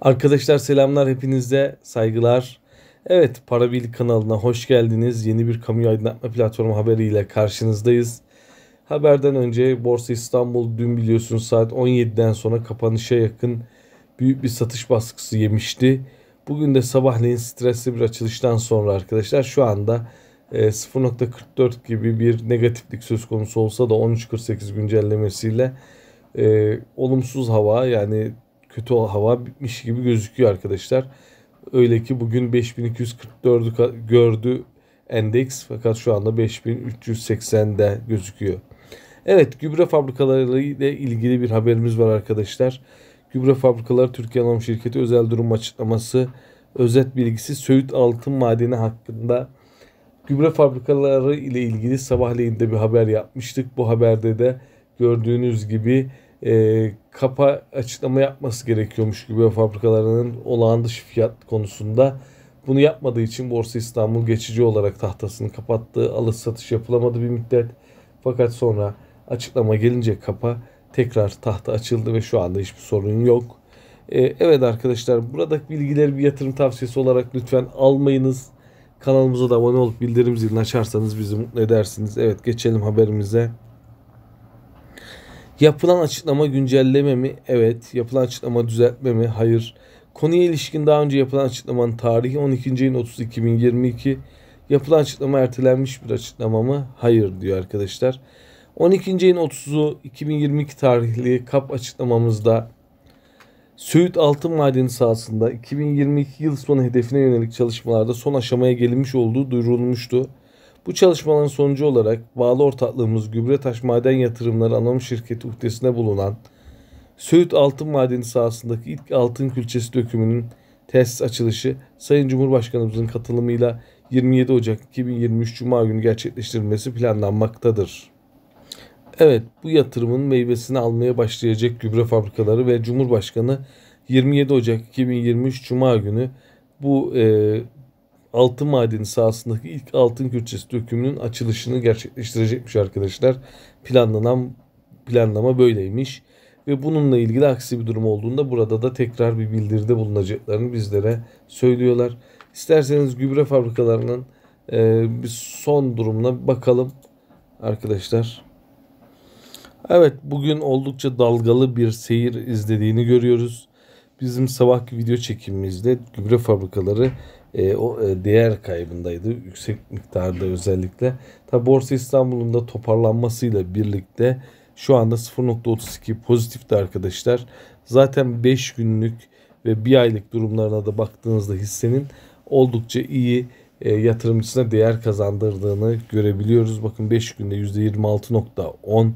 Arkadaşlar selamlar hepinize saygılar. Evet Parabil kanalına hoş geldiniz. Yeni bir kamuya aydınlatma platformu haberiyle karşınızdayız. Haberden önce Borsa İstanbul dün biliyorsunuz saat 17'den sonra kapanışa yakın büyük bir satış baskısı yemişti. Bugün de sabahleyin stresli bir açılıştan sonra arkadaşlar şu anda 0.44 e, gibi bir negatiflik söz konusu olsa da 13.48 güncellemesiyle e, olumsuz hava yani kötü hava bitmiş gibi gözüküyor arkadaşlar. Öyle ki bugün 5244'ü gördü endeks fakat şu anda 5380'de gözüküyor. Evet gübre fabrikaları ile ilgili bir haberimiz var arkadaşlar. Gübre fabrikaları Türkiye Anonim Şirketi özel durum açıklaması özet bilgisi Söğüt Altın Madeni hakkında gübre fabrikaları ile ilgili sabahleyin de bir haber yapmıştık. Bu haberde de gördüğünüz gibi e, kapa açıklama yapması gerekiyormuş gübre fabrikalarının olağan dışı fiyat konusunda. Bunu yapmadığı için Borsa İstanbul geçici olarak tahtasını kapattı. Alış satış yapılamadı bir müddet. Fakat sonra açıklama gelince kapa tekrar tahta açıldı ve şu anda hiçbir sorun yok. Ee, evet arkadaşlar buradaki bilgileri bir yatırım tavsiyesi olarak lütfen almayınız. Kanalımıza da abone olup bildirim zilini açarsanız bizi mutlu edersiniz. Evet geçelim haberimize. Yapılan açıklama güncelleme mi? Evet. Yapılan açıklama düzeltme mi? Hayır. Konuya ilişkin daha önce yapılan açıklamanın tarihi 12. ayın 30 2022. Yapılan açıklama ertelenmiş bir açıklama mı? Hayır diyor arkadaşlar. 12. ayın 30'u 2022 tarihli kap açıklamamızda Söğüt Altın Madeni sahasında 2022 yıl sonu hedefine yönelik çalışmalarda son aşamaya gelinmiş olduğu duyurulmuştu. Bu çalışmaların sonucu olarak bağlı ortaklığımız Gübretaş Maden Yatırımları Anonim Şirketi uhdesine bulunan Söğüt Altın Madeni sahasındaki ilk altın külçesi dökümünün tesis açılışı Sayın Cumhurbaşkanımızın katılımıyla 27 Ocak 2023 Cuma günü gerçekleştirilmesi planlanmaktadır. Evet bu yatırımın meyvesini almaya başlayacak gübre fabrikaları ve Cumhurbaşkanı 27 Ocak 2023 Cuma günü bu e, altın madeni sahasındaki ilk altın kürçesi dökümünün açılışını gerçekleştirecekmiş arkadaşlar. Planlanan planlama böyleymiş ve bununla ilgili aksi bir durum olduğunda burada da tekrar bir bildiride bulunacaklarını bizlere söylüyorlar. İsterseniz gübre fabrikalarının e, bir son durumuna bakalım arkadaşlar. Evet bugün oldukça dalgalı bir seyir izlediğini görüyoruz bizim sabahki video çekimimizde gübre fabrikaları e, o e, değer kaybındaydı. Yüksek miktarda özellikle. Tabi Borsa İstanbul'un da toparlanmasıyla birlikte şu anda 0.32 pozitifti arkadaşlar. Zaten 5 günlük ve 1 aylık durumlarına da baktığınızda hissenin oldukça iyi e, yatırımcısına değer kazandırdığını görebiliyoruz. Bakın 5 günde %26.10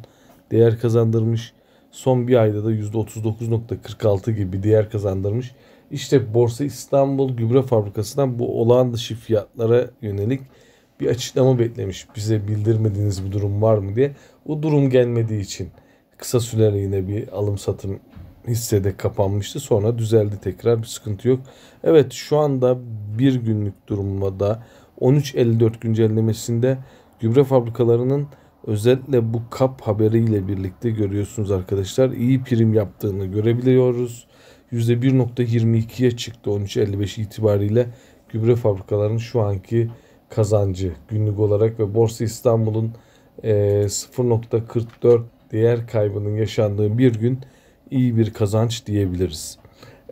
değer kazandırmış. Son bir ayda da %39.46 gibi değer kazandırmış. İşte Borsa İstanbul Gübre Fabrikası'ndan bu olağan dışı fiyatlara yönelik bir açıklama beklemiş. Bize bildirmediğiniz bir durum var mı diye. O durum gelmediği için kısa süreli yine bir alım satım hissede kapanmıştı. Sonra düzeldi tekrar bir sıkıntı yok. Evet şu anda bir günlük durumda 13.54 güncellemesinde gübre fabrikalarının Özellikle bu kap haberiyle birlikte görüyorsunuz arkadaşlar. iyi prim yaptığını görebiliyoruz. %1.22'ye çıktı 13.55 itibariyle gübre fabrikalarının şu anki kazancı günlük olarak ve Borsa İstanbul'un 0.44 e, değer kaybının yaşandığı bir gün iyi bir kazanç diyebiliriz.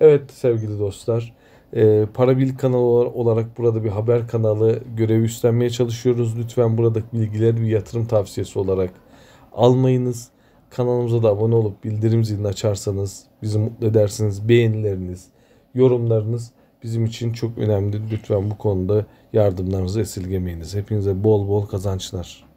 Evet sevgili dostlar e, ee, Parabil kanalı olarak burada bir haber kanalı görevi üstlenmeye çalışıyoruz. Lütfen buradaki bilgileri bir yatırım tavsiyesi olarak almayınız. Kanalımıza da abone olup bildirim zilini açarsanız bizi mutlu edersiniz. Beğenileriniz, yorumlarınız bizim için çok önemli. Lütfen bu konuda yardımlarınızı esirgemeyiniz. Hepinize bol bol kazançlar.